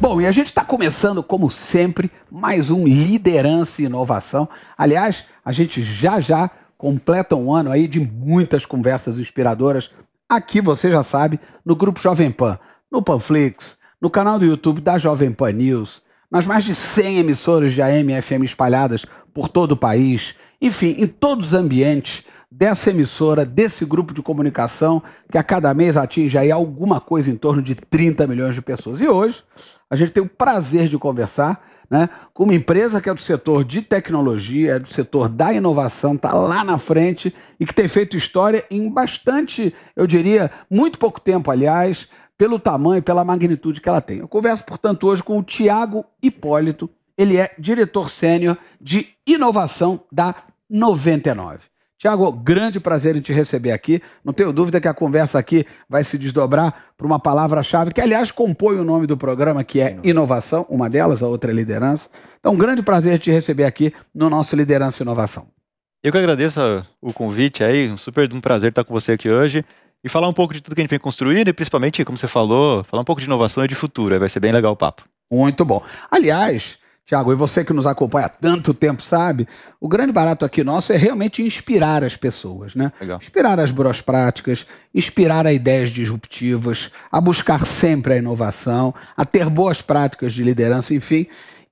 Bom, e a gente está começando, como sempre, mais um Liderança e Inovação. Aliás, a gente já já completa um ano aí de muitas conversas inspiradoras. Aqui você já sabe, no Grupo Jovem Pan, no Panflix, no canal do YouTube da Jovem Pan News, nas mais de 100 emissoras de AM e FM espalhadas por todo o país, enfim, em todos os ambientes dessa emissora, desse grupo de comunicação que a cada mês atinge aí alguma coisa em torno de 30 milhões de pessoas. E hoje a gente tem o prazer de conversar né, com uma empresa que é do setor de tecnologia, é do setor da inovação, está lá na frente e que tem feito história em bastante, eu diria, muito pouco tempo, aliás pelo tamanho, pela magnitude que ela tem. Eu converso, portanto, hoje com o Tiago Hipólito, ele é diretor sênior de inovação da 99. Tiago, grande prazer em te receber aqui. Não tenho dúvida que a conversa aqui vai se desdobrar para uma palavra-chave que, aliás, compõe o nome do programa, que é inovação, uma delas, a outra é liderança. Então, grande prazer te receber aqui no nosso Liderança e Inovação. Eu que agradeço uh, o convite aí, um super um prazer estar com você aqui hoje e falar um pouco de tudo que a gente vem construindo e principalmente, como você falou, falar um pouco de inovação e de futuro. Vai ser bem legal o papo. Muito bom. Aliás, Tiago, e você que nos acompanha há tanto tempo sabe, o grande barato aqui nosso é realmente inspirar as pessoas, né? Legal. Inspirar as boas práticas, inspirar a ideias disruptivas, a buscar sempre a inovação, a ter boas práticas de liderança, enfim.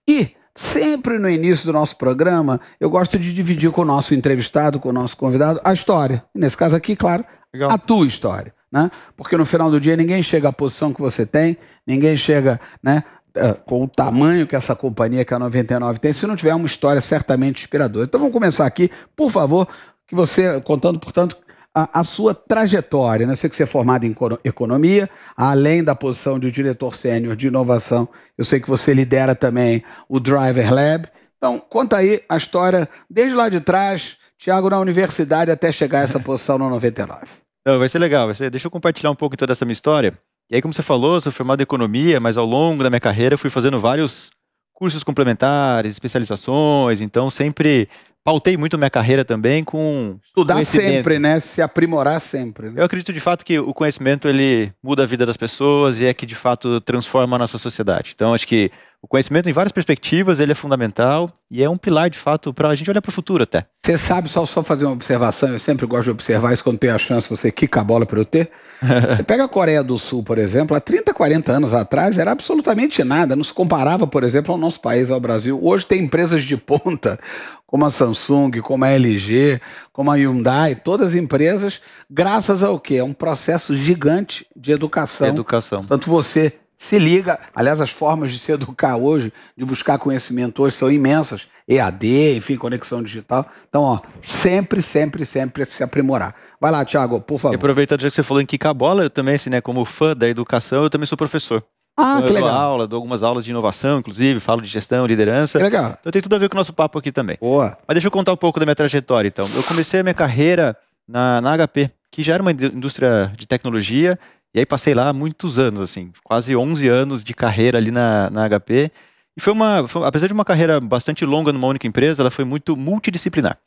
E sempre no início do nosso programa, eu gosto de dividir com o nosso entrevistado, com o nosso convidado, a história. Nesse caso aqui, claro, Legal. a tua história. Né? Porque no final do dia ninguém chega à posição que você tem, ninguém chega né, eh, com o tamanho que essa companhia, que é a 99 tem, se não tiver uma história certamente inspiradora. Então vamos começar aqui, por favor, que você, contando, portanto, a, a, sua trajetória. Né? Sei que você é formado em economia, além da posição de diretor sênior de inovação, eu sei que você lidera também o Driver Lab. Então, conta aí a história desde lá de trás, Tiago na universidade, até chegar a essa posição no 99. Não, vai ser legal. Vai ser... Deixa eu compartilhar um pouco então dessa minha história. E aí, como você falou, sou formado em economia, mas ao longo da minha carreira fui fazendo vários cursos complementares, especializações, então sempre pautei muito minha carreira também com estudar sempre, né, se aprimorar sempre. Né? Eu acredito de fato que o conhecimento ele muda a vida das pessoas e é que de fato transforma a nossa sociedade. Então acho que o conhecimento em várias perspectivas, ele é fundamental e é um pilar, de fato, para a gente olhar para o futuro até. Você sabe, só, só fazer uma observação, eu sempre gosto de observar isso quando tem a chance, você quica a bola para eu ter. você pega a Coreia do Sul, por exemplo, há 30, 40 anos atrás era absolutamente nada, não se comparava, por exemplo, ao nosso país, ao Brasil. Hoje tem empresas de ponta, como a Samsung, como a LG, como a Hyundai, todas as empresas, graças ao quê? É um processo gigante de educação. Educação. Tanto você se liga, aliás, as formas de se educar hoje, de buscar conhecimento hoje, são imensas. EAD, enfim, conexão digital. Então, ó, sempre, sempre, sempre se aprimorar. Vai lá, Thiago, por favor. aproveitando já que você falou em quicar bola, eu também, assim, né, como fã da educação, eu também sou professor. Ah, então, que eu legal. Dou aula, dou algumas aulas de inovação, inclusive, falo de gestão, liderança. Que legal. Então tem tudo a ver com o nosso papo aqui também. Boa. Mas deixa eu contar um pouco da minha trajetória, então. Eu comecei a minha carreira na, na HP, que já era uma indústria de tecnologia e aí passei lá muitos anos, assim, quase 11 anos de carreira ali na, na HP. E foi uma, foi, apesar de uma carreira bastante longa numa única empresa, ela foi muito multidisciplinar.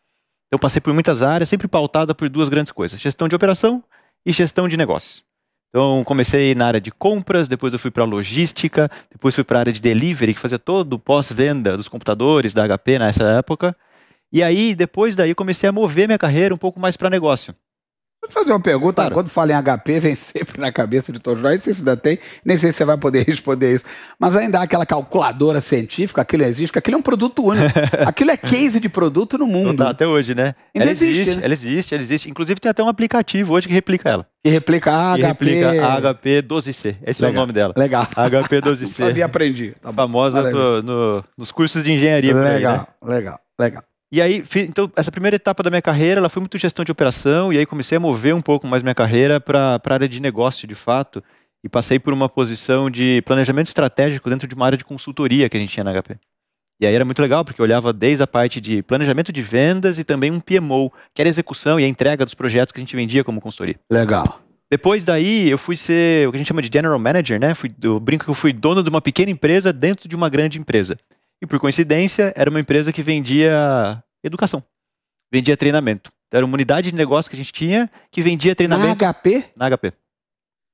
Eu passei por muitas áreas, sempre pautada por duas grandes coisas: gestão de operação e gestão de negócios. Então, comecei na área de compras, depois eu fui para logística, depois fui para a área de delivery, que fazia todo o pós-venda dos computadores da HP nessa época. E aí, depois daí, comecei a mover minha carreira um pouco mais para negócio. Vou te fazer uma pergunta. Quando fala em HP, vem sempre na cabeça de todos nós. Se isso ainda tem, nem sei se você vai poder responder isso. Mas ainda há aquela calculadora científica, aquilo existe, porque aquilo é um produto único. aquilo é case de produto no mundo. Tá até hoje, né? Ainda ela existe, existe né? ela existe, ela existe. Inclusive tem até um aplicativo hoje que replica ela. E replica a HP. E replica a HP 12C. Esse Legal. é o nome dela. Legal. HP 12C. Sabia, aprendi. Tá Famosa no, nos cursos de engenharia. Legal. Aí, né? Legal. Legal. E aí, então, essa primeira etapa da minha carreira, ela foi muito gestão de operação, e aí comecei a mover um pouco mais minha carreira para a área de negócio, de fato, e passei por uma posição de planejamento estratégico dentro de uma área de consultoria que a gente tinha na HP. E aí era muito legal, porque eu olhava desde a parte de planejamento de vendas e também um PMO, que era a execução e a entrega dos projetos que a gente vendia como consultoria. Legal. Depois daí, eu fui ser o que a gente chama de general manager, né? Fui, eu brinco que eu fui dono de uma pequena empresa dentro de uma grande empresa. E por coincidência, era uma empresa que vendia educação, vendia treinamento. Então, era uma unidade de negócio que a gente tinha que vendia treinamento. Na HP? Na HP.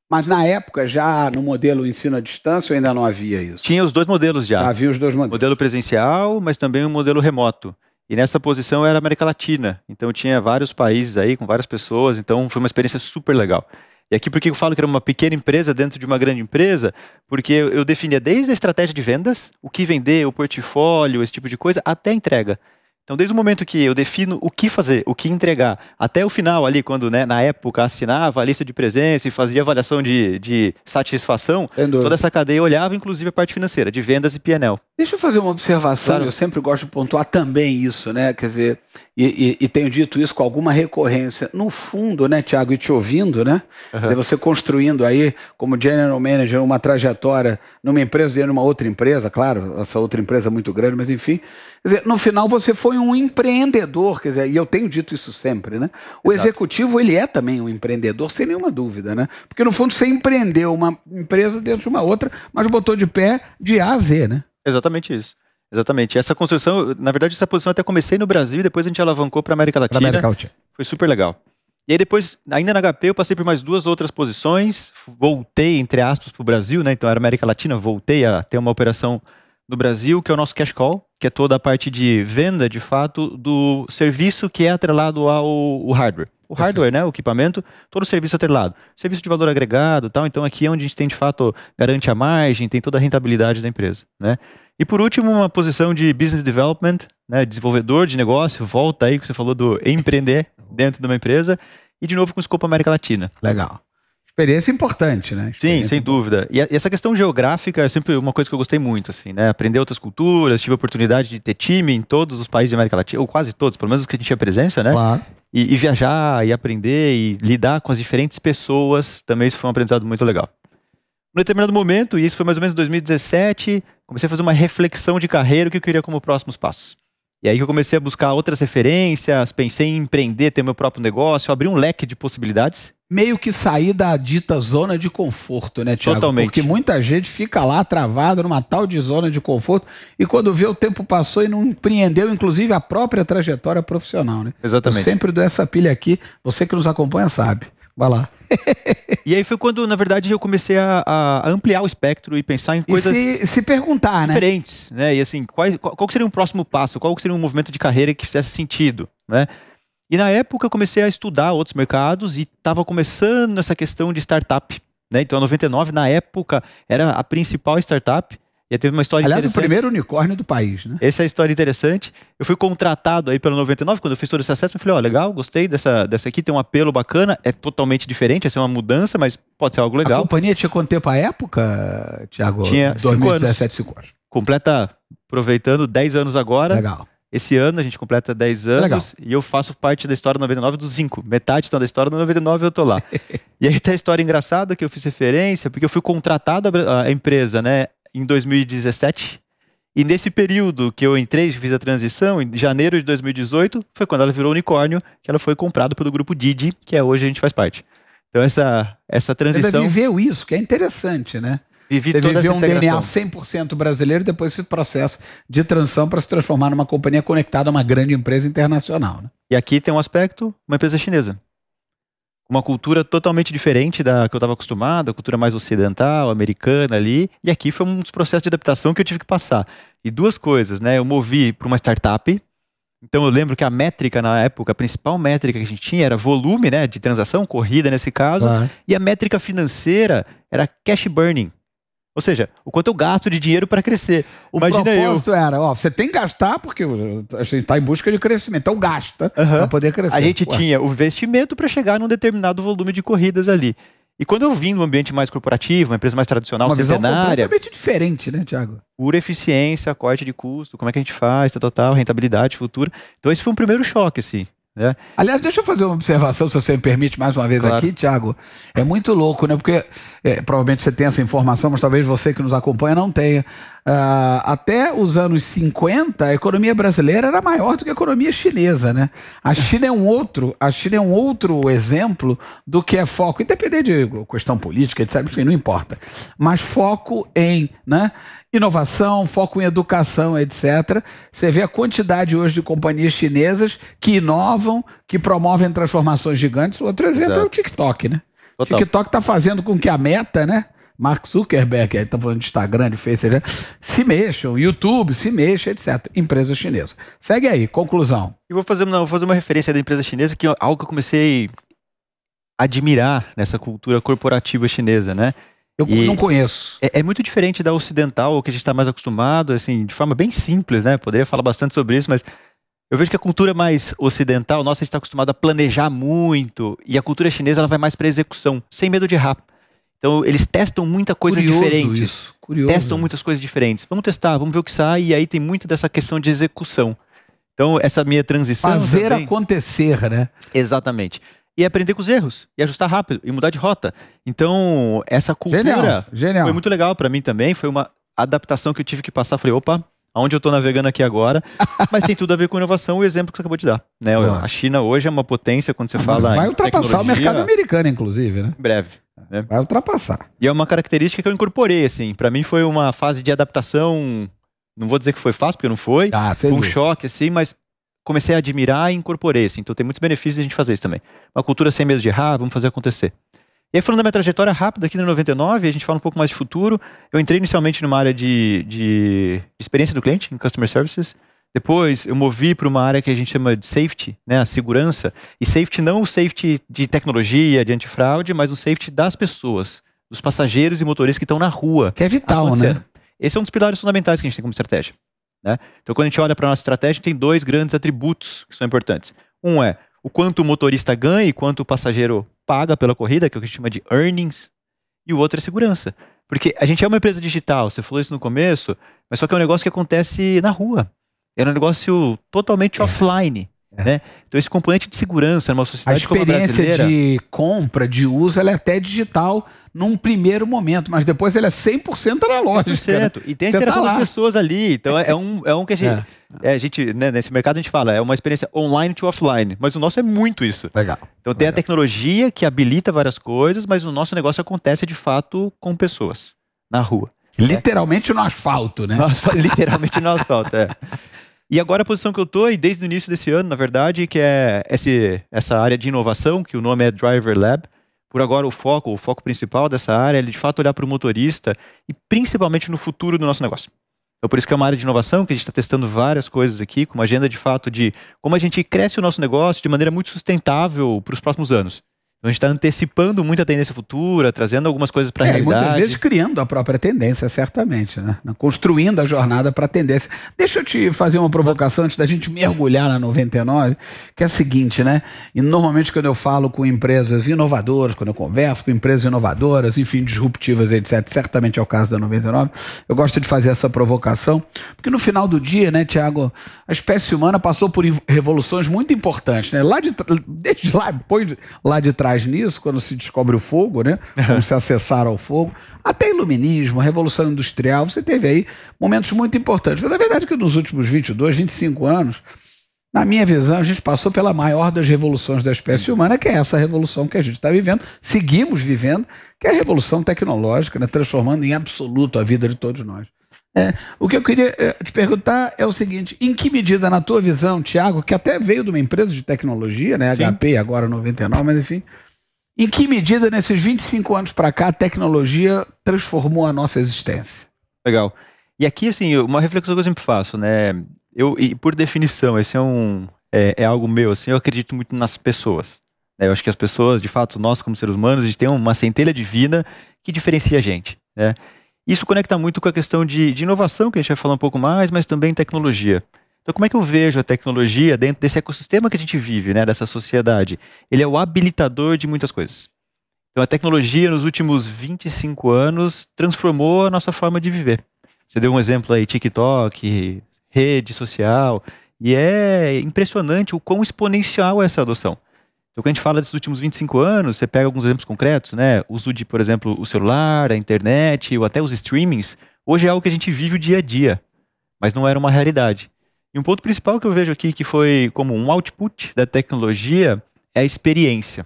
Mas na época, já no modelo ensino à distância, ainda não havia isso? Tinha os dois modelos já. Havia os dois modelos. Modelo presencial, mas também o um modelo remoto. E nessa posição era América Latina. Então tinha vários países aí, com várias pessoas. Então foi uma experiência super legal. E aqui por que eu falo que era uma pequena empresa dentro de uma grande empresa? Porque eu definia desde a estratégia de vendas, o que vender, o portfólio, esse tipo de coisa, até a entrega. Então, desde o momento que eu defino o que fazer, o que entregar, até o final ali, quando né, na época assinava a lista de presença e fazia avaliação de, de satisfação, toda essa cadeia olhava, inclusive, a parte financeira, de vendas e PNL. Deixa eu fazer uma observação, claro. eu sempre gosto de pontuar também isso, né? Quer dizer, e, e, e, tenho dito isso com alguma recorrência. No fundo, né, Tiago, e te ouvindo, né? Uhum. Você construindo aí, como general manager, uma trajetória numa empresa e numa outra empresa, claro, essa outra empresa é muito grande, mas enfim. Quer dizer, no final você foi um empreendedor, quer dizer, e eu tenho dito isso sempre, né? O Exato. executivo, ele é também um empreendedor, sem nenhuma dúvida, né? Porque no fundo você empreendeu uma empresa dentro de uma outra, mas botou de pé de A a Z, né? Exatamente isso. Exatamente. Essa construção, na verdade, essa posição até comecei no Brasil e depois a gente alavancou para América Latina. Pra América Latina. Foi super legal. E aí depois, ainda na HP, eu passei por mais duas outras posições. Voltei, entre aspas, para o Brasil, né? Então era América Latina, voltei a ter uma operação no Brasil, que é o nosso cash call, que é toda a parte de venda, de fato, do serviço que é atrelado ao hardware o hardware, né, o equipamento, todo o serviço atrelado. Serviço de valor agregado tal, então aqui é onde a gente tem de fato, garante a margem, tem toda a rentabilidade da empresa, né. E por último, uma posição de business development, né, desenvolvedor de negócio, volta aí que você falou do empreender dentro de uma empresa, e de novo com o escopo América Latina. Legal. Experiência importante, né? Experiência Sim, sem dúvida. E, a, e essa questão geográfica é sempre uma coisa que eu gostei muito, assim, né? Aprender outras culturas, tive a oportunidade de ter time em todos os países da América Latina, ou quase todos, pelo menos os que a gente tinha presença, né? Claro. E, e, viajar, e aprender, e lidar com as diferentes pessoas, também isso foi um aprendizado muito legal. No determinado momento, e isso foi mais ou menos 2017, comecei a fazer uma reflexão de carreira, o que eu queria como próximos passos. E aí que eu comecei a buscar outras referências, pensei em empreender, ter meu próprio negócio, abri um leque de possibilidades meio que sair da dita zona de conforto, né, Tiago? Totalmente. Porque muita gente fica lá travada numa tal de zona de conforto e quando vê o tempo passou e não empreendeu, inclusive, a própria trajetória profissional, né? Exatamente. Eu sempre dou essa pilha aqui, você que nos acompanha sabe. Vai lá. e aí foi quando, na verdade, eu comecei a, a ampliar o espectro e pensar em coisas. E se, se perguntar, diferentes, né? Diferentes, né? E assim, qual, qual seria um próximo passo? Qual seria um movimento de carreira que fizesse sentido, né? E na época eu comecei a estudar outros mercados e estava começando essa questão de startup. Né? Então a 99 na época era a principal startup. E teve uma história Aliás, o primeiro unicórnio do país, né? Essa é a história interessante. Eu fui contratado aí pela 99, quando eu fiz todo esse acesso, eu falei, ó, oh, legal, gostei dessa, dessa aqui, tem um apelo bacana, é totalmente diferente, essa é uma mudança, mas pode ser algo legal. A companhia tinha quanto tempo à época, Tiago? Tinha 2017, 5 anos. Completa, aproveitando, 10 anos agora. Legal. Esse ano a gente completa 10 é anos Legal. e eu faço parte da história 99 dos Zinco. Metade então, tá da história do 99 eu tô lá. e aí tem a história engraçada que eu fiz referência, porque eu fui contratado a empresa, né, em 2017. E nesse período que eu entrei, e fiz a transição, em janeiro de 2018, foi quando ela virou unicórnio, que ela foi comprada pelo grupo Didi, que é hoje a gente faz parte. Então essa, essa transição... Você viveu isso, que é interessante, né? Vivi você viveu um DNA 100% brasileiro e depois esse processo de transição para se transformar numa companhia conectada a uma grande empresa internacional. Né? E aqui tem um aspecto, uma empresa chinesa. Uma cultura totalmente diferente da que eu estava acostumado, a cultura mais ocidental, americana ali. E aqui foi um dos processos de adaptação que eu tive que passar. E duas coisas, né? Eu movi para uma startup, então eu lembro que a métrica na época, a principal métrica que a gente tinha era volume, né, de transação, corrida nesse caso, e a métrica financeira era cash burning. Ou seja, o quanto eu gasto de dinheiro para crescer. O Imagina propósito eu. era, ó, você tem que gastar porque a gente está em busca de crescimento. Então gasta uhum. para poder crescer. A gente Ué. tinha o investimento para chegar num determinado volume de corridas ali. E quando eu vim num ambiente mais corporativo, uma empresa mais tradicional, uma centenária... Uma completamente diferente, né, Tiago? Pura eficiência, corte de custo, como é que a gente faz, total rentabilidade futura. Então esse foi um primeiro choque, assim. Né? Aliás, deixa eu fazer uma observação, se você me permite, mais uma vez claro. aqui, Tiago. É muito louco, né? Porque é, provavelmente você tem essa informação, mas talvez você que nos acompanha não tenha. Uh, até os anos 50, a economia brasileira era maior do que a economia chinesa, né? A é. China é um outro, a China é um outro exemplo do que é foco, independente de questão política, etc, enfim, não importa. Mas foco em, né, inovação, foco em educação, etc. Você vê a quantidade hoje de companhias chinesas que inovam, que promovem transformações gigantes. Outro exemplo Exato. é o TikTok, né? TikTok está fazendo com que a meta, né? Mark Zuckerberg, aí tá falando de Instagram, de Facebook, né? se mexam, YouTube, se mexa, etc. Empresa chinesa. Segue aí, conclusão. E vou fazer uma, vou fazer uma referência da empresa chinesa, que é algo que eu comecei a admirar nessa cultura corporativa chinesa, né? Eu e não conheço. É, é, muito diferente da ocidental, que a gente está mais acostumado, assim, de forma bem simples, né? Poderia falar bastante sobre isso, mas eu vejo que a cultura mais ocidental, nossa, a gente está acostumado a planejar muito, e a cultura chinesa ela vai mais para execução, sem medo de errar. Então, eles testam muita coisa Curioso diferente. Isso. Curioso. Testam muitas coisas diferentes. Vamos testar, vamos ver o que sai. E aí tem muito dessa questão de execução. Então, essa minha transição. Fazer também... acontecer, né? Exatamente. E aprender com os erros, e ajustar rápido, e mudar de rota. Então, essa cultura genial, genial. foi muito legal para mim também. Foi uma adaptação que eu tive que passar. Falei, opa, aonde eu estou navegando aqui agora, mas tem tudo a ver com inovação o exemplo que você acabou de dar. Né? A China hoje é uma potência quando você fala. Vai ultrapassar o mercado americano, inclusive, né? Em breve. Né? Vai ultrapassar. E é uma característica que eu incorporei, assim. Para mim foi uma fase de adaptação. Não vou dizer que foi fácil, porque não foi. Ah, foi um choque, assim, mas comecei a admirar e incorporei, assim. Então tem muitos benefícios de a gente fazer isso também. Uma cultura sem medo de errar, vamos fazer acontecer. E aí, falando da minha trajetória rápida aqui no 99, a gente fala um pouco mais de futuro. Eu entrei inicialmente numa área de, de experiência do cliente, em Customer Services. Depois eu movi para uma área que a gente chama de safety, né, a segurança. E safety não o safety de tecnologia, de antifraude, mas o safety das pessoas, dos passageiros e motoristas que estão na rua. Que é vital, né? Esse é um dos pilares fundamentais que a gente tem como estratégia. Né? Então, quando a gente olha para a nossa estratégia, tem dois grandes atributos que são importantes. Um é o quanto o motorista ganha e quanto o passageiro paga pela corrida, que é o que a gente chama de earnings, e o outro é segurança. Porque a gente é uma empresa digital, você falou isso no começo, mas só que é um negócio que acontece na rua. Era um negócio totalmente é. offline. É. Né? Então esse componente de segurança numa sociedade a experiência de compra, de uso, ela é até digital num primeiro momento, mas depois ela é 100% analógica. Né? certo? E tem a tá interação tá das pessoas ali, então é, é, um, é um que a gente, é. É, a gente né, nesse mercado a gente fala, é uma experiência online to offline, mas o nosso é muito isso. Legal. Então tem Legal. a tecnologia que habilita várias coisas, mas o nosso negócio acontece de fato com pessoas na rua. Né? Literalmente no asfalto, né? No asfalto, literalmente no asfalto, é. E agora a posição que eu estou, e desde o início desse ano, na verdade, que é esse, essa área de inovação, que o nome é Driver Lab. Por agora, o foco, o foco principal dessa área é de fato olhar para o motorista e principalmente no futuro do nosso negócio. Então, por isso que é uma área de inovação, que a gente está testando várias coisas aqui, com uma agenda de fato de como a gente cresce o nosso negócio de maneira muito sustentável para os próximos anos. Então a gente está antecipando muito a tendência futura, trazendo algumas coisas para a é, realidade. Muitas vezes criando a própria tendência, certamente, né? Construindo a jornada para a tendência. Deixa eu te fazer uma provocação antes da gente mergulhar na 99, que é a seguinte, né? E normalmente quando eu falo com empresas inovadoras, quando eu converso com empresas inovadoras, enfim, disruptivas, etc., certamente é o caso da 99, eu gosto de fazer essa provocação, porque no final do dia, né, Tiago, a espécie humana passou por revoluções muito importantes, né? Lá de, desde lá, depois lá de trás mais nisso, quando se descobre o fogo, né? Como se acessar ao fogo. Até iluminismo, Revolução Industrial, você teve aí momentos muito importantes. Mas a verdade é que nos últimos 22, 25 anos, na minha visão, a gente passou pela maior das revoluções da espécie humana, que é essa revolução que a gente está vivendo, seguimos vivendo, que é a revolução tecnológica, né? transformando em absoluto a vida de todos nós. É, o que eu queria eh, te perguntar é o seguinte: em que medida, na tua visão, Tiago, que até veio de uma empresa de tecnologia, né? HP, agora 99, mas enfim, em que medida, nesses 25 anos para cá, a tecnologia transformou a nossa existência? Legal. E aqui, assim, uma reflexão que eu sempre faço, né? Eu, e por definição, esse é um é, é algo meu, assim, eu acredito muito nas pessoas. Né? Eu acho que as pessoas, de fato, nós como seres humanos, a gente tem uma centelha divina que diferencia a gente, né? Isso conecta muito com a questão de, de inovação, que a gente vai falar um pouco mais, mas também tecnologia. Então, como é que eu vejo a tecnologia dentro desse ecossistema que a gente vive, né, dessa sociedade? Ele é o habilitador de muitas coisas. Então, a tecnologia, nos últimos 25 anos, transformou a nossa forma de viver. Você deu um exemplo aí, TikTok, rede social, e é impressionante o quão exponencial é essa adoção. Então, quando a gente fala desses últimos 25 anos, você pega alguns exemplos concretos, né? O uso de, por exemplo, o celular, a internet, ou até os streamings, hoje é algo que a gente vive o dia a dia, mas não era uma realidade. E um ponto principal que eu vejo aqui, que foi como um output da tecnologia, é a experiência.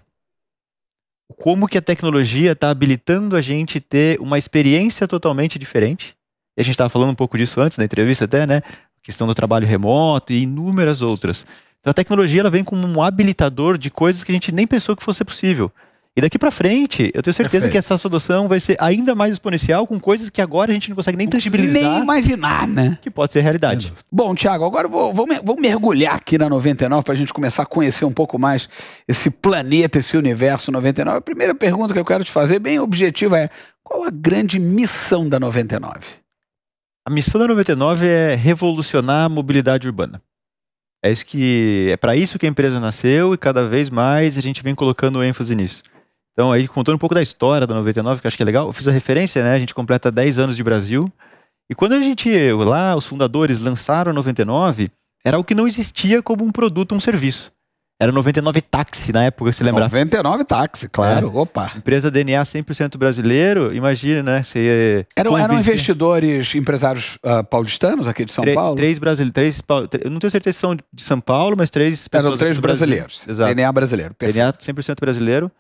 Como que a tecnologia está habilitando a gente ter uma experiência totalmente diferente. E a gente estava falando um pouco disso antes na entrevista até, né? A questão do trabalho remoto e inúmeras outras. Então a tecnologia ela vem como um habilitador de coisas que a gente nem pensou que fosse possível. E daqui para frente, eu tenho certeza Perfeito. que essa solução vai ser ainda mais exponencial com coisas que agora a gente não consegue nem tangibilizar. Nem imaginar, né? Que pode ser realidade. Bom, Tiago, agora vou, vou, vou, mergulhar aqui na 99 para a gente começar a conhecer um pouco mais esse planeta, esse universo 99. A primeira pergunta que eu quero te fazer, bem objetiva, é qual a grande missão da 99? A missão da 99 é revolucionar a mobilidade urbana. É isso que é para isso que a empresa nasceu e cada vez mais a gente vem colocando ênfase nisso. Então, aí contando um pouco da história da 99, que acho que é legal, eu fiz a referência, né? A gente completa 10 anos de Brasil. E quando a gente, lá, os fundadores lançaram a 99, era o que não existia como um produto, um serviço. Era 99 táxi na época, se lembrar. 99 táxi, claro. Era. É. Opa. Empresa DNA 100% brasileiro, imagina, né? Você eram, eram investidores, empresários uh, paulistanos aqui de São Tre Paulo? Três brasileiros. Três, eu não tenho certeza se são de São Paulo, mas três pessoas. Eram três brasileiros. Exato. DNA brasileiro. Perfeito. DNA 100% brasileiro.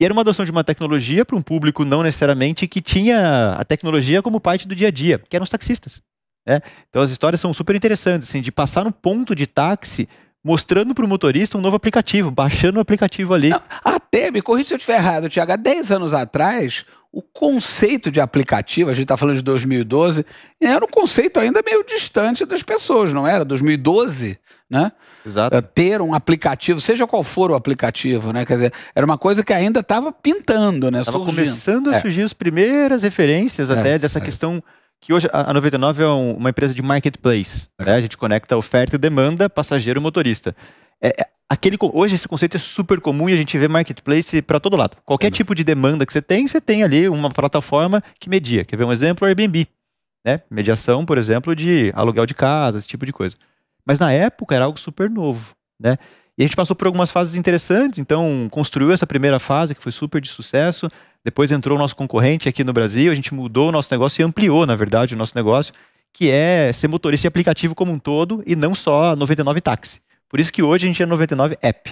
E era uma adoção de uma tecnologia para um público não necessariamente que tinha a tecnologia como parte do dia a dia, que eram os taxistas. Né? Então as histórias são super interessantes, assim, de passar no ponto de táxi mostrando para o motorista um novo aplicativo, baixando o aplicativo ali. Não, até, me corrija se eu estiver errado, Tiago, há 10 anos atrás, o conceito de aplicativo, a gente está falando de 2012, era um conceito ainda meio distante das pessoas, não era? 2012, né? Exato. É, ter um aplicativo, seja qual for o aplicativo, né? Quer dizer, era uma coisa que ainda estava pintando, né? Estava começando a é. surgir é. as primeiras referências até é, dessa é. questão que hoje a 99 é uma empresa de marketplace. Né? A gente conecta oferta e demanda, passageiro e motorista. É, é aquele hoje esse conceito é super comum e a gente vê marketplace para todo lado. Qualquer é. tipo de demanda que você tem, você tem ali uma plataforma que media. Quer ver um exemplo? Airbnb, né? Mediação, por exemplo, de aluguel de casa, esse tipo de coisa. Mas na época era algo super novo, né? E a gente passou por algumas fases interessantes, então construiu essa primeira fase que foi super de sucesso. Depois entrou o nosso concorrente aqui no Brasil, a gente mudou o nosso negócio e ampliou, na verdade, o nosso negócio, que é ser motorista de aplicativo como um todo e não só 99 táxi. Por isso que hoje a gente é 99 app.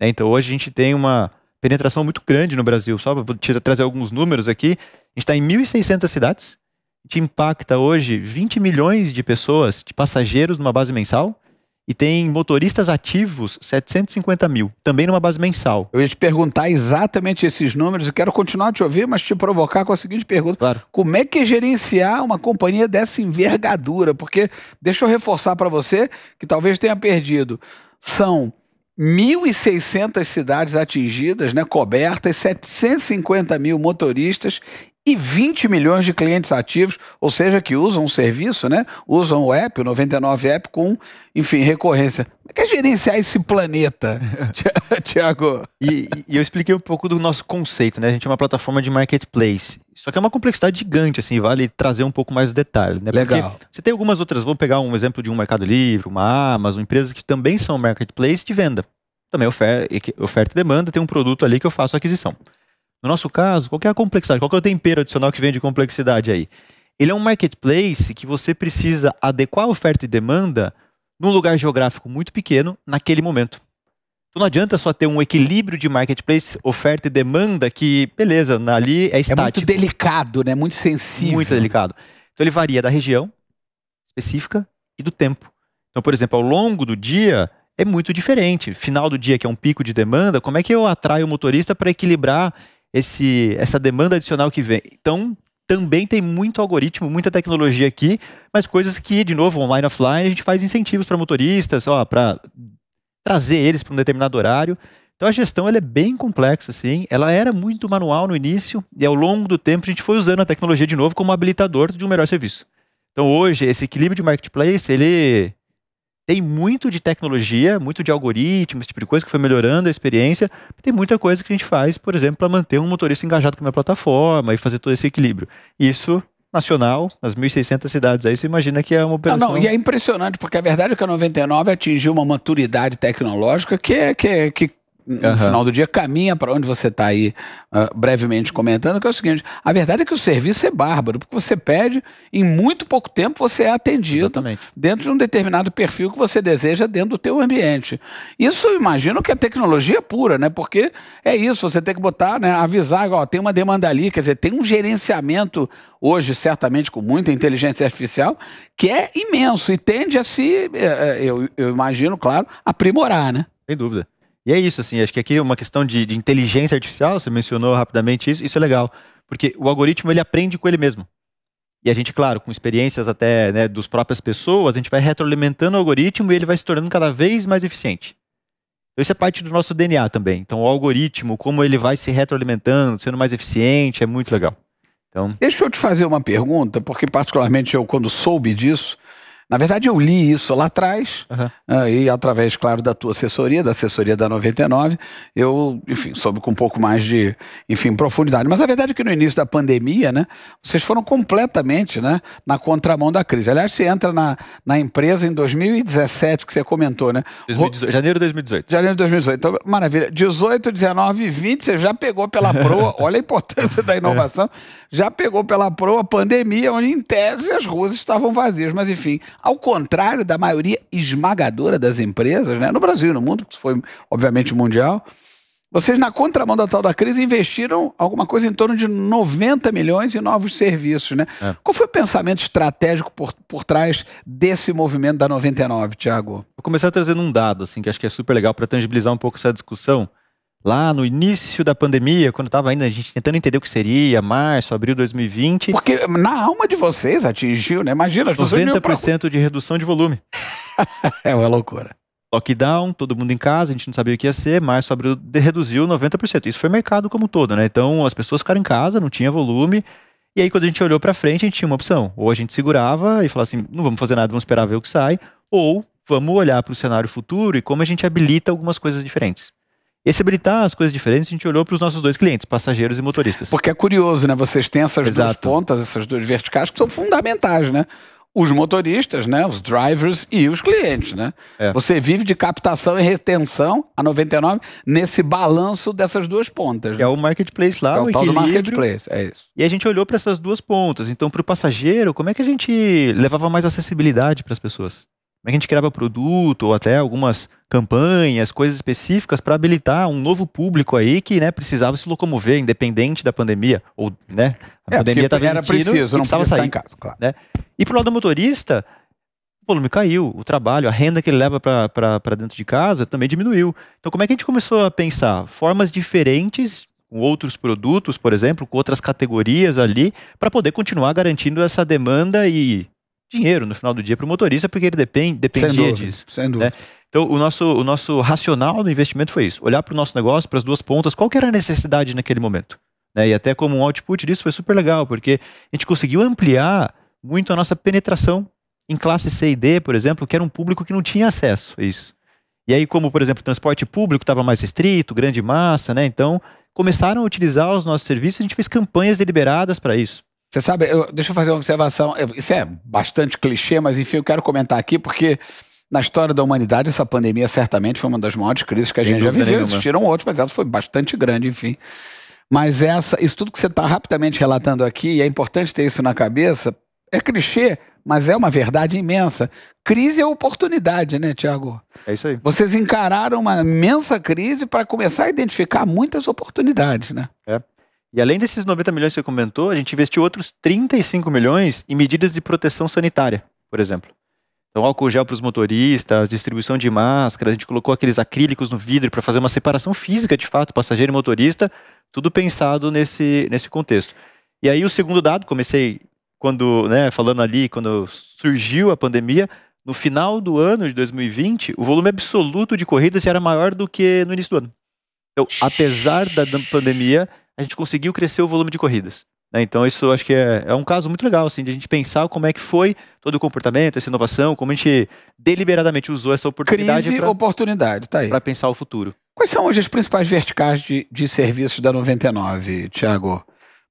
Né? Então hoje a gente tem uma penetração muito grande no Brasil. Só vou te trazer alguns números aqui. A gente está em 1.600 cidades. A gente impacta hoje 20 milhões de pessoas, de passageiros numa base mensal e tem motoristas ativos 750 mil, também numa base mensal. Eu ia te perguntar exatamente esses números e quero continuar te ouvir, mas te provocar com a seguinte pergunta: claro. como é que é gerenciar uma companhia dessa envergadura? Porque deixa eu reforçar para você que talvez tenha perdido. São 1.600 cidades atingidas, né, cobertas, 750 mil motoristas e 20 milhões de clientes ativos, ou seja, que usam o serviço, né? usam o app, o 99 app, com, enfim, recorrência. Como é que é gerenciar esse planeta, Tiago? E, e, eu expliquei um pouco do nosso conceito, né? A gente é uma plataforma de marketplace. Só que é uma complexidade gigante, assim, vale trazer um pouco mais detalhes, né? Porque Legal. Você tem algumas outras, vamos pegar um exemplo de um Mercado Livre, uma Amazon, empresas que também são marketplace de venda. Também oferta, oferta e demanda, tem um produto ali que eu faço aquisição. No nosso caso, qual é a complexidade? Qual é o tempero adicional que vem de complexidade aí? Ele é um marketplace que você precisa adequar oferta e demanda num lugar geográfico muito pequeno naquele momento. Então não adianta só ter um equilíbrio de marketplace, oferta e demanda que, beleza, ali é estático. É muito delicado, né? Muito sensível. Muito delicado. Então ele varia da região específica e do tempo. Então, por exemplo, ao longo do dia é muito diferente. Final do dia, que é um pico de demanda, como é que eu atraio o motorista para equilibrar esse, essa demanda adicional que vem. Então, também tem muito algoritmo, muita tecnologia aqui, mas coisas que, de novo, online offline, a gente faz incentivos para motoristas, para trazer eles para um determinado horário. Então a gestão ela é bem complexa, assim. Ela era muito manual no início e ao longo do tempo a gente foi usando a tecnologia de novo como habilitador de um melhor serviço. Então hoje esse equilíbrio de marketplace ele tem muito de tecnologia, muito de algoritmos, tipo de coisa que foi melhorando a experiência. Tem muita coisa que a gente faz, por exemplo, para manter um motorista engajado com a minha plataforma e fazer todo esse equilíbrio. Isso nacional, nas 1.600 cidades. Aí você imagina que é uma operação... Não, não, e é impressionante, porque a verdade é que a 99 atingiu uma maturidade tecnológica que, é, que, é, que no uhum. final do dia, caminha para onde você está aí uh, brevemente comentando, que é o seguinte: a verdade é que o serviço é bárbaro, porque você pede, em muito pouco tempo você é atendido Exatamente. dentro de um determinado perfil que você deseja dentro do teu ambiente. Isso eu imagino que é tecnologia pura, né? Porque é isso, você tem que botar, né, avisar, ó, tem uma demanda ali, quer dizer, tem um gerenciamento hoje, certamente, com muita inteligência artificial, que é imenso e tende a se, eh, eh, eu, eu imagino, claro, aprimorar, né? Sem dúvida. E é isso, assim, acho que aqui uma questão de, de inteligência artificial, você mencionou rapidamente isso, isso é legal, porque o algoritmo ele aprende com ele mesmo. E a gente, claro, com experiências até né, dos próprias pessoas, a gente vai retroalimentando o algoritmo e ele vai se tornando cada vez mais eficiente. Então, isso é parte do nosso DNA também. Então, o algoritmo, como ele vai se retroalimentando, sendo mais eficiente, é muito legal. Então... Deixa eu te fazer uma pergunta, porque particularmente eu, quando soube disso, na verdade, eu li isso lá atrás, uhum. e através, claro, da tua assessoria, da assessoria da 99, eu, enfim, soube com um pouco mais de, enfim, profundidade. Mas a verdade é que no início da pandemia, né, vocês foram completamente, né, na contramão da crise. Aliás, você entra na, na empresa em 2017, que você comentou, né? 2018, janeiro de 2018. Janeiro de 2018. Então, maravilha. 18, 19 20, você já pegou pela proa. Olha a importância da inovação. É já pegou pela proa a pandemia, onde em tese as ruas estavam vazias. Mas enfim, ao contrário da maioria esmagadora das empresas, né, no Brasil e no mundo, que foi obviamente mundial, vocês na contramão da tal da crise investiram alguma coisa em torno de 90 milhões em novos serviços, né? É. Qual foi o pensamento estratégico por, por trás desse movimento da 99, Tiago? Vou começar trazendo um dado, assim, que acho que é super legal para tangibilizar um pouco essa discussão lá no início da pandemia, quando estava ainda a gente tentando entender o que seria, março, abril de 2020. Porque na alma de vocês atingiu, né? Imagina, as 90% pra... de redução de volume. é uma loucura. Lockdown, todo mundo em casa, a gente não sabia o que ia ser, março, abril de, reduziu 90%. Isso foi mercado como um todo, né? Então as pessoas ficaram em casa, não tinha volume. E aí, quando a gente olhou para frente, a gente tinha uma opção. Ou a gente segurava e falava assim: não vamos fazer nada, vamos esperar ver o que sai. Ou vamos olhar para o cenário futuro e como a gente habilita algumas coisas diferentes. E se habilitar as coisas diferentes, a gente olhou para os nossos dois clientes, passageiros e motoristas. Porque é curioso, né? Vocês têm essas Exato. duas pontas, essas duas verticais que são fundamentais, né? Os motoristas, né? Os drivers e os clientes, né? É. Você vive de captação e retenção a 99 nesse balanço dessas duas pontas. Né? É o marketplace lá, é o, o tal equilíbrio. do marketplace, é isso. E a gente olhou para essas duas pontas. Então, para o passageiro, como é que a gente levava mais acessibilidade para as pessoas? Como é que a gente criava produto ou até algumas campanhas, coisas específicas para habilitar um novo público aí que né, precisava se locomover, independente da pandemia. Ou, né, a é, pandemia estava existindo preciso, não precisava sair. Em casa, claro. né? E para o lado do motorista, o volume caiu, o trabalho, a renda que ele leva para dentro de casa também diminuiu. Então, como é que a gente começou a pensar? Formas diferentes com outros produtos, por exemplo, com outras categorias ali, para poder continuar garantindo essa demanda e dinheiro no final do dia para o motorista, porque ele depend, dependia sem dúvida, disso. Sem né. dúvida. Né? Então, o nosso, o nosso racional do investimento foi isso: olhar para o nosso negócio, para as duas pontas, qual era a necessidade naquele momento. Né? E até como um output disso foi super legal, porque a gente conseguiu ampliar muito a nossa penetração em classe C e D, por exemplo, que era um público que não tinha acesso a isso. E aí, como, por exemplo, o transporte público estava mais restrito, grande massa, né? Então, começaram a utilizar os nossos serviços, a gente fez campanhas deliberadas para isso. Você sabe, eu, deixa eu fazer uma observação. Eu, é, isso é bastante clichê, mas enfim, eu quero comentar aqui porque na história da humanidade, essa pandemia certamente foi uma das maiores crises que a gente já viveu. Nenhuma. Existiram outros, mas essa foi bastante grande, enfim. Mas essa, isso tudo que você está rapidamente relatando aqui, e é importante ter isso na cabeça, é clichê, mas é uma verdade imensa. Crise é oportunidade, né, Tiago? É isso aí. Vocês encararam uma imensa crise para começar a identificar muitas oportunidades, né? É. E além desses 90 milhões que você comentou, a gente investiu outros 35 milhões em medidas de proteção sanitária, por exemplo. Então, álcool gel para os motoristas, distribuição de máscaras, a gente colocou aqueles acrílicos no vidro para fazer uma separação física, de fato, passageiro e motorista, tudo pensado nesse, nesse contexto. E aí, o segundo dado, comecei quando, né, falando ali, quando surgiu a pandemia, no final do ano de 2020, o volume absoluto de corridas já era maior do que no início do ano. Então, apesar da pandemia, a gente conseguiu crescer o volume de corridas. Né? Então, isso acho que é, é, um caso muito legal, assim, de a gente pensar como é que foi todo o comportamento, essa inovação, como a gente deliberadamente usou essa oportunidade. Crise, pra, oportunidade, tá aí. Para pensar o futuro. Quais são hoje as principais verticais de, de serviços da 99, Tiago?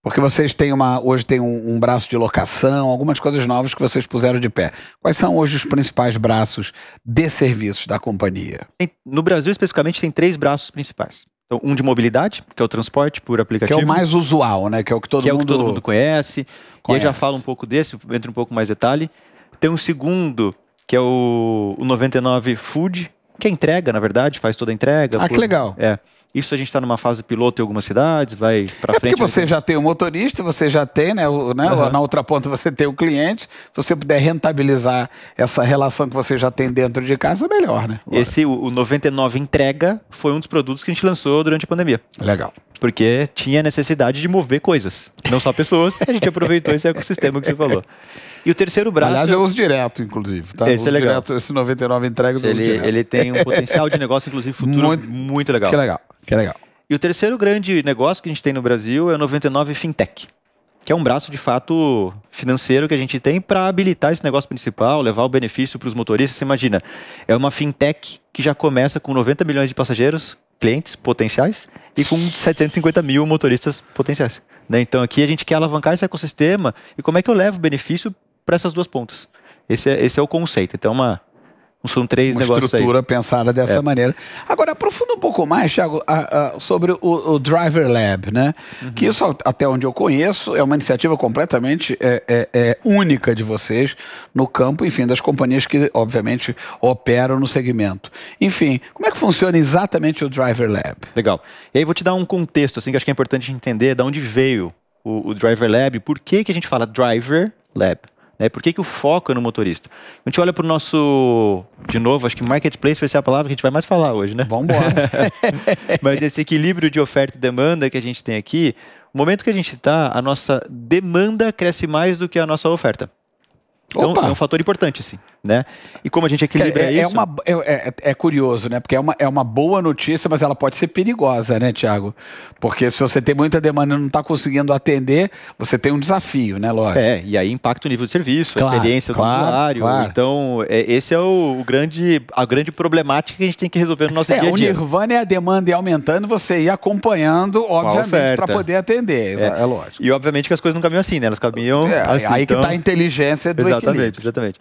Porque vocês têm uma, hoje tem um, um, braço de locação, algumas coisas novas que vocês puseram de pé. Quais são hoje os principais braços de serviços da companhia? No Brasil, especificamente, tem três braços principais. Então, um de mobilidade, que é o transporte por aplicativo. Que é o mais usual, né? Que é o que todo, que mundo... É o que todo mundo conhece. conhece. E aí já fala um pouco desse, entra um pouco mais detalhe. Tem um segundo, que é o, o 99 Food, que é entrega, na verdade, faz toda a entrega. Ah, por... que legal. É. Isso a gente está numa fase piloto em algumas cidades, vai para é frente. Porque você né? já tem o motorista, você já tem, né? O, né uhum. Na outra ponta você tem o cliente. Se você puder rentabilizar essa relação que você já tem dentro de casa, melhor, né? Esse, o, o 99 entrega, foi um dos produtos que a gente lançou durante a pandemia. Legal. Porque tinha necessidade de mover coisas, não só pessoas. a gente aproveitou esse ecossistema que você falou. E o terceiro braço. Aliás, é eu uso direto, inclusive. Tá? Esse é uso é legal. Direto, esse 99 entregas ele, ele tem um potencial de negócio, inclusive, futuro muito, muito legal. Que legal, que legal. E o terceiro grande negócio que a gente tem no Brasil é o 99 Fintech, que é um braço de fato financeiro que a gente tem para habilitar esse negócio principal, levar o benefício para os motoristas. Você imagina, é uma fintech que já começa com 90 milhões de passageiros, clientes potenciais, e com 750 mil motoristas potenciais. Né? Então aqui a gente quer alavancar esse ecossistema e como é que eu levo benefício para essas duas pontas. Esse é, esse é o conceito. Então, é uma, são três uma negócios. Uma estrutura aí. pensada dessa é. maneira. Agora, aprofunda um pouco mais, Thiago, a, a, sobre o, o, Driver Lab, né? Uhum. Que isso, até onde eu conheço, é uma iniciativa completamente é, é, é, única de vocês no campo, enfim, das companhias que, obviamente, operam no segmento. Enfim, como é que funciona exatamente o Driver Lab? Legal. E aí vou te dar um contexto, assim, que acho que é importante entender de onde veio o, o Driver Lab, por que, que a gente fala Driver Lab. Né? Por que, que o foco é no motorista? A gente olha para o nosso, de novo, acho que marketplace vai ser a palavra que a gente vai mais falar hoje, né? Vamos embora. Mas esse equilíbrio de oferta e demanda que a gente tem aqui, no momento que a gente está, a nossa demanda cresce mais do que a nossa oferta. Então, Opa. é um fator importante, assim né? E como a gente equilibra é, é, isso. É, uma, é, é, curioso, né? Porque é uma, é uma boa notícia, mas ela pode ser perigosa, né, Tiago? Porque se você tem muita demanda e não está conseguindo atender, você tem um desafio, né, lógico? É, e aí impacta o nível de serviço, claro, a experiência do usuário. Claro. Então, é, esse é o, o, grande, a grande problemática que a gente tem que resolver no nosso é, dia a dia. O Nirvana é a demanda ir aumentando, você ir acompanhando, obviamente, para poder atender. É, é, é, lógico. E obviamente que as coisas não caminham assim, né? Elas caminham. É, assim, aí então... que está a inteligência do exatamente, equilíbrio. Exatamente, exatamente.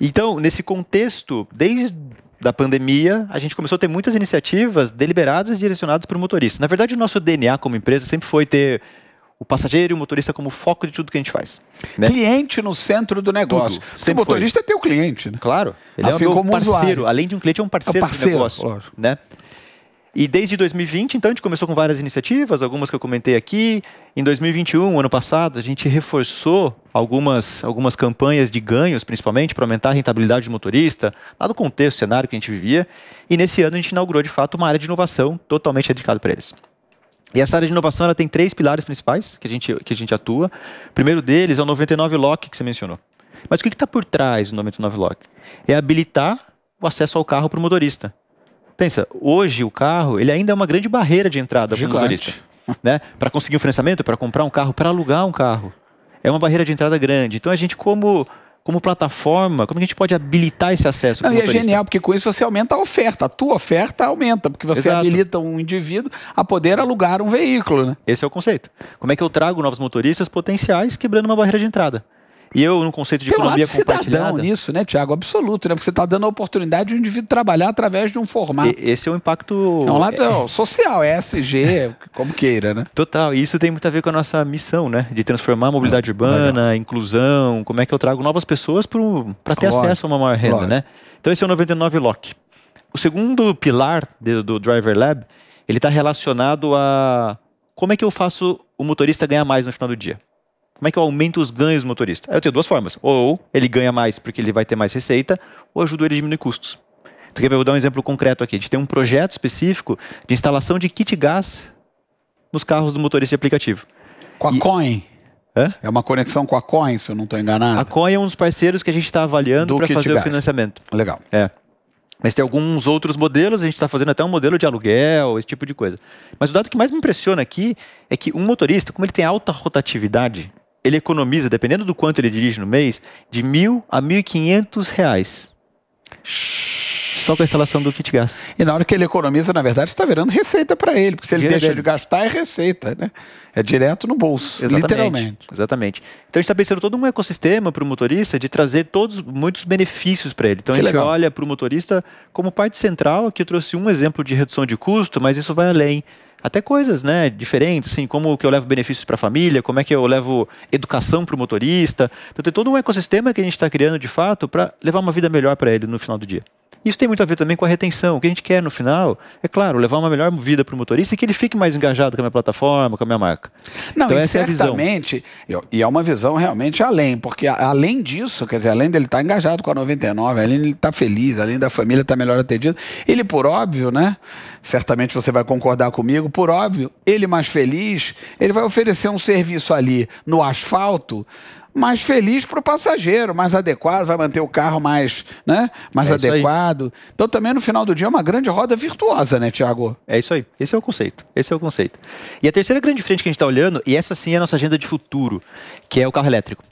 Então, nesse contexto, desde da pandemia, a gente começou a ter muitas iniciativas deliberadas e direcionadas para o motorista. Na verdade, o nosso DNA como empresa sempre foi ter o passageiro e o motorista como foco de tudo que a gente faz. Né? Cliente no centro do negócio. Tudo, o motorista foi. é teu cliente, né? Claro. Ele é assim é o meu parceiro. Usuário. Além de um cliente, é um parceiro, é um parceiro do negócio. Lógico. Né? E desde 2020, então, a gente começou com várias iniciativas, algumas que eu comentei aqui. Em 2021, ano passado, a gente reforçou algumas, algumas campanhas de ganhos, principalmente, para aumentar a rentabilidade do motorista, dado o contexto, o cenário que a gente vivia. E nesse ano, a gente inaugurou, de fato, uma área de inovação totalmente dedicada para eles. E essa área de inovação ela tem três pilares principais que a gente, que a gente atua. O primeiro deles é o 99 Lock que você mencionou. Mas o que está por trás do 99 Lock? É habilitar o acesso ao carro para o motorista. Pensa, hoje o carro ele ainda é uma grande barreira de entrada para o motorista. Né? Para conseguir um financiamento, para comprar um carro, para alugar um carro. É uma barreira de entrada grande. Então a gente, como como plataforma, como a gente pode habilitar esse acesso? Não, e é genial, porque com isso você aumenta a oferta, a tua oferta aumenta, porque você Exato. habilita um indivíduo a poder alugar um veículo. Né? Esse é o conceito. Como é que eu trago novos motoristas potenciais quebrando uma barreira de entrada? E eu, no conceito de Tem economia compartilhada... cidadão nisso, né, Tiago? Absoluto, né? Porque você está dando a oportunidade de um indivíduo trabalhar através de um formato. E, esse é um impacto... É um lado é... é social, ESG, é como queira, né? Total, e isso tem muito a ver com a nossa missão, né? De transformar a mobilidade é, urbana, inclusão, como é que eu trago novas pessoas para ter Lock. acesso a uma maior renda, Lock. né? Então esse é o 99 Lock. O segundo pilar do, do Driver Lab, ele está relacionado a como é que eu faço o motorista ganhar mais no final do dia. Como é que eu aumento os ganhos do motorista? Eu tenho duas formas. Ou ele ganha mais porque ele vai ter mais receita, ou ajudo ele a diminuir custos. Então, eu vou dar um exemplo concreto aqui. A gente tem um projeto específico de instalação de kit gás nos carros do motorista de aplicativo. Com a e... Coin? Hã? É uma conexão com a Coin, se eu não estou enganado. A Coin é um dos parceiros que a gente está avaliando para fazer o financiamento. Legal. É. Mas tem alguns outros modelos, a gente está fazendo até um modelo de aluguel, esse tipo de coisa. Mas o dado que mais me impressiona aqui é que um motorista, como ele tem alta rotatividade, ele economiza, dependendo do quanto ele dirige no mês, de mil a mil e quinhentos reais. Só com a instalação do kit gás. E na hora que ele economiza, na verdade, está virando receita para ele, porque se ele deixa dele. de gastar, é receita, né? É direto no bolso, exatamente, literalmente. Exatamente. Então a gente está pensando todo um ecossistema para o motorista de trazer todos muitos benefícios para ele. Então que a gente legal. olha para o motorista como parte central. Aqui eu trouxe um exemplo de redução de custo, mas isso vai além até coisas né, diferentes, assim, como que eu levo benefícios para a família, como é que eu levo educação para o motorista. Então tem todo um ecossistema que a gente está criando de fato para levar uma vida melhor para ele no final do dia. Isso tem muito a ver também com a retenção. O que a gente quer no final é, claro, levar uma melhor vida para o motorista e que ele fique mais engajado com a minha plataforma, com a minha marca. Não, então, essa é a visão. E é uma visão realmente além, porque além disso, quer dizer, além dele estar tá engajado com a 99, além dele estar tá feliz, além da família estar tá melhor atendida, ele, por óbvio, né? Certamente você vai concordar comigo, por óbvio, ele mais feliz, ele vai oferecer um serviço ali no asfalto mais feliz para o passageiro, mais adequado, vai manter o carro mais, né, mais é adequado. Então também no final do dia é uma grande roda virtuosa, né, Tiago? É isso aí. Esse é o conceito. Esse é o conceito. E a terceira grande frente que a gente está olhando, e essa sim é a nossa agenda de futuro, que é o carro elétrico.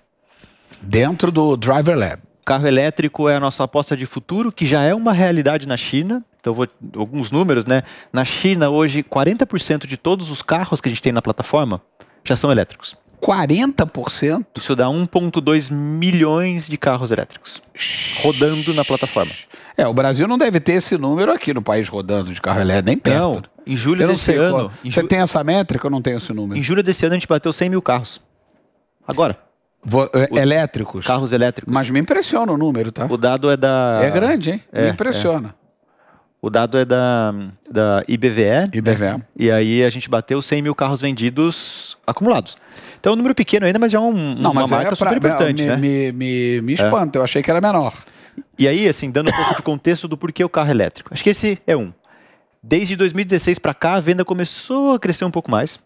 Dentro do Driver Lab. Carro elétrico é a nossa aposta de futuro, que já é uma realidade na China. Então, vou, alguns números, né? Na China, hoje, 40% de todos os carros que a gente tem na plataforma já são elétricos. 40%. Isso dá 1,2 milhões de carros elétricos rodando na plataforma. É, o Brasil não deve ter esse número aqui no país rodando de carro elétrico, nem perto. Não, em julho desse ano. Qual, você ju... tem essa métrica? Eu não tenho esse número. Em julho desse ano a gente bateu 100 mil carros. Agora. Vo é, elétricos. Carros elétricos. Mas me impressiona o número, tá? O dado é da. É grande, hein? É, me é. impressiona. É. O dado é da, da IBVE. IBVE. Né? E aí a gente bateu 100 mil carros vendidos acumulados. Então é um número pequeno ainda, mas já é um, Não, uma é marca super é, importante, me, né? Me, me, me espanta, é. eu achei que era menor. E aí, assim, dando um pouco de contexto do porquê o carro elétrico. Acho que esse é um. Desde 2016 para cá, a venda começou a crescer um pouco mais.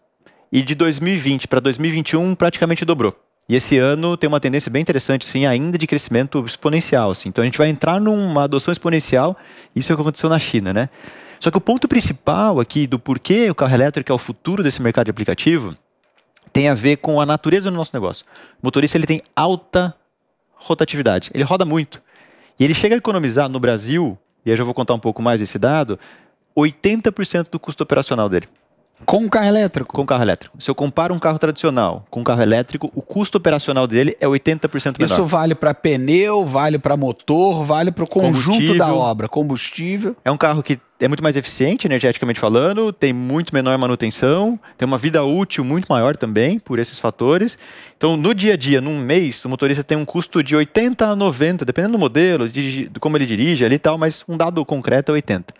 E de 2020 para 2021, praticamente dobrou. E esse ano tem uma tendência bem interessante, assim, ainda de crescimento exponencial. Assim. Então a gente vai entrar numa adoção exponencial, isso é o que aconteceu na China, né? Só que o ponto principal aqui do porquê o carro elétrico é o futuro desse mercado de aplicativo tem a ver com a natureza do nosso negócio. O motorista ele tem alta rotatividade, ele roda muito. E ele chega a economizar no Brasil, e aí já vou contar um pouco mais desse dado, 80% do custo operacional dele. Com um carro elétrico? Com um carro elétrico. Se eu comparo um carro tradicional com um carro elétrico, o custo operacional dele é 80% menor. Isso vale para pneu, vale para motor, vale para o conjunto da obra, combustível. É um carro que é muito mais eficiente energeticamente falando, tem muito menor manutenção, tem uma vida útil muito maior também por esses fatores. Então, no dia a dia, num mês, o motorista tem um custo de 80 a 90, dependendo do modelo, de, de como ele dirige ali e tal, mas um dado concreto é 80.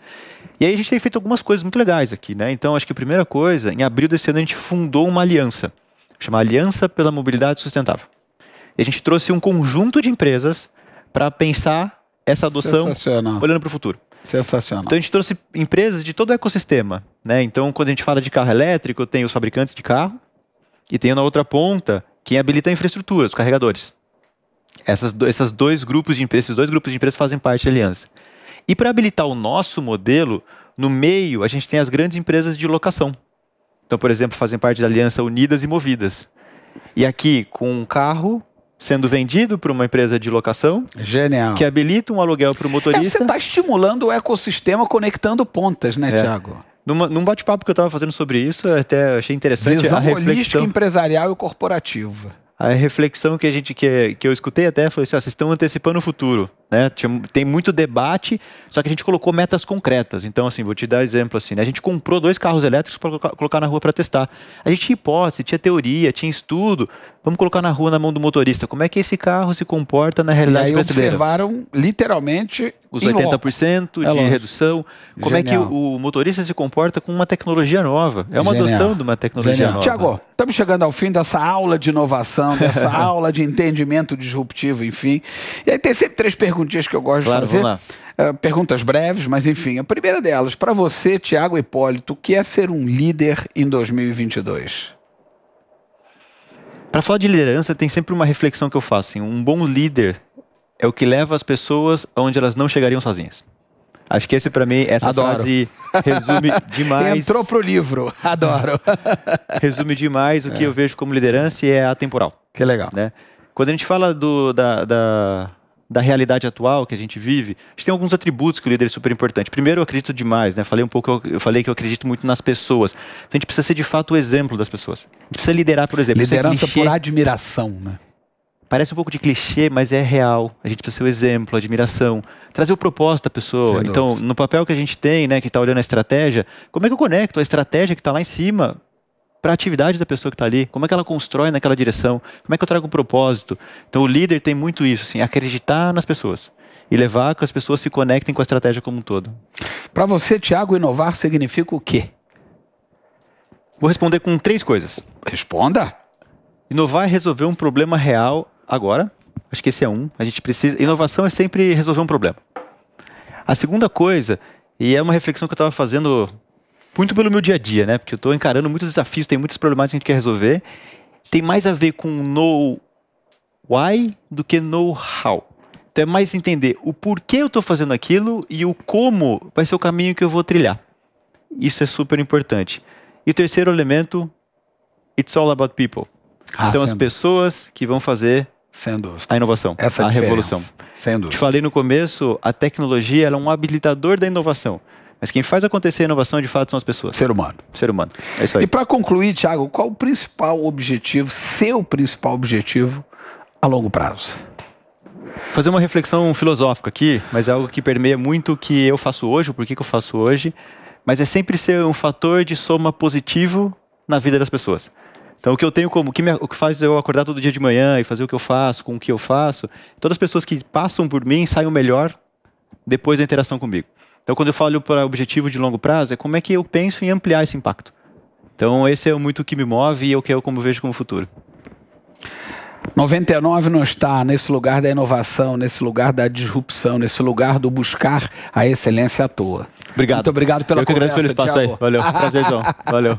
E aí a gente tem feito algumas coisas muito legais aqui, né? Então, acho que a primeira coisa, em abril desse ano a gente fundou uma aliança, chamada Aliança pela Mobilidade Sustentável. E a gente trouxe um conjunto de empresas para pensar essa adoção olhando para o futuro. Sensacional. Então a gente trouxe empresas de todo o ecossistema, né? Então quando a gente fala de carro elétrico, tem os fabricantes de carro e tem na outra ponta quem habilita a infraestrutura, os carregadores. Essas, do, essas dois grupos de empresas, esses dois grupos de empresas fazem parte da aliança. E para habilitar o nosso modelo, no meio a gente tem as grandes empresas de locação. Então, por exemplo, fazem parte da aliança Unidas e Movidas. E aqui, com um carro, sendo vendido para uma empresa de locação. Genial. Que habilita um aluguel para o motorista. É, você está estimulando o ecossistema conectando pontas, né, é. Tiago? Numa, num bate-papo que eu estava fazendo sobre isso, até achei interessante Visão a reflexão. empresarial e corporativa a reflexão que a gente que, que eu escutei até foi assim: ó, vocês estão antecipando o futuro, né? Tem muito debate, só que a gente colocou metas concretas. Então, assim, vou te dar exemplo assim: né? a gente comprou dois carros elétricos para colocar na rua para testar. A gente tinha hipótese, tinha teoria, tinha estudo. Vamos colocar na rua na mão do motorista. Como é que esse carro se comporta na realidade e aí brasileira? Observaram literalmente os 80% de é redução. Como é que o, o motorista se comporta com uma tecnologia nova? É uma Genial. adoção de uma tecnologia Genial. nova. Tiago, estamos chegando ao fim dessa aula de inovação, dessa aula de entendimento disruptivo, enfim. E aí tem sempre três perguntinhas que eu gosto claro, de fazer. Vamos lá. Uh, perguntas breves, mas enfim, a primeira delas, para você, Tiago Hipólito, o que é ser um líder em 2022? Para falar de liderança, tem sempre uma reflexão que eu faço. Assim, um bom líder é o que leva as pessoas onde elas não chegariam sozinhas. Acho que esse para mim, essa Adoro. frase resume demais. Entrou pro livro. Adoro. resume demais o que é. eu vejo como liderança e é atemporal. Que legal. Né? Quando a gente fala do, da, da, da, realidade atual que a gente vive, a gente tem alguns atributos que o líder é super importante. Primeiro, eu acredito demais, né? Falei um pouco, eu, eu falei que eu acredito muito nas pessoas. Então, a gente precisa ser de fato o exemplo das pessoas. A gente precisa liderar, por exemplo. É liderança é por admiração, né? Parece um pouco de clichê, mas é real. A gente precisa ser o exemplo, a admiração, trazer o propósito da pessoa. Sem então, no papel que a gente tem, né, que está olhando a estratégia, como é que eu conecto a estratégia que está lá em cima para a atividade da pessoa que está ali? Como é que ela constrói naquela direção? Como é que eu trago um propósito? Então, o líder tem muito isso, assim, acreditar nas pessoas e levar que as pessoas se conectem com a estratégia como um todo. Para você, Tiago, inovar significa o quê? Vou responder com três coisas. Responda. Inovar é resolver um problema real agora. Acho que esse é um. A gente precisa. Inovação é sempre resolver um problema. A segunda coisa, e é uma reflexão que eu estava fazendo muito pelo meu dia a dia, né? Porque eu estou encarando muitos desafios, tem muitos problemas que a gente quer resolver. Tem mais a ver com know why do que know how. Então é mais entender o porquê eu estou fazendo aquilo e o como vai ser o caminho que eu vou trilhar. Isso é super importante. E o terceiro elemento, it's all about people. Ah, São sempre. as pessoas que vão fazer sem dúvida. A inovação, Essa é a, revolução. Sem dúvida. Te falei no começo, a tecnologia é um habilitador da inovação. Mas quem faz acontecer a inovação de fato são as pessoas. Ser humano. Ser humano. É isso aí. E para concluir, Thiago, qual o principal objetivo, seu principal objetivo a longo prazo? Fazer uma reflexão filosófica aqui, mas é algo que permeia muito o que eu faço hoje, o porquê que eu faço hoje, mas é sempre ser um fator de soma positivo na vida das pessoas. Então, o que eu tenho como, o que, me, o que faz eu acordar todo dia de manhã e fazer o que eu faço, com o que eu faço, todas as pessoas que passam por mim saem melhor depois da interação comigo. Então, quando eu falo para objetivo de longo prazo, é como é que eu penso em ampliar esse impacto. Então, esse é muito o que me move e é o que eu como vejo como futuro. 99 não está nesse lugar da inovação, nesse lugar da disrupção, nesse lugar do buscar a excelência à toa. Obrigado. Muito obrigado pela Eu conversa, que agradeço pelo espaço aí. Valeu. Prazerzão. Valeu.